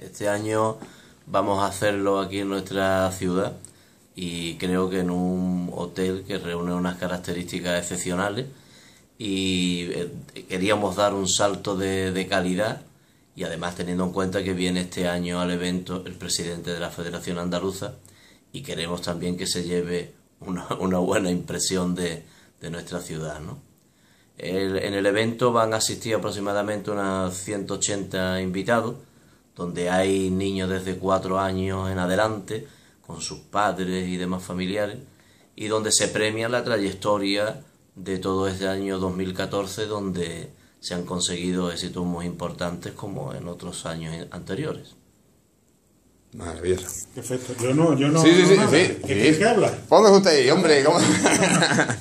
Este año vamos a hacerlo aquí en nuestra ciudad y creo que en un hotel que reúne unas características excepcionales y eh, queríamos dar un salto de, calidad y además teniendo en cuenta que viene este año al evento el presidente de la Federación Andaluza y queremos también que se lleve una, una buena impresión de, de nuestra ciudad. en el evento van a asistir aproximadamente unas 180 invitados donde hay niños desde cuatro años en adelante, con sus padres y demás familiares, y donde se premia la trayectoria de todo este año 2014, donde se han conseguido éxitos muy importantes como en otros años anteriores. Maravilloso. Perfecto. Yo no, yo no. Sí, sí, sí. sí, ¿Qué, habla? Póngase usted ahí, hombre. ¿cómo?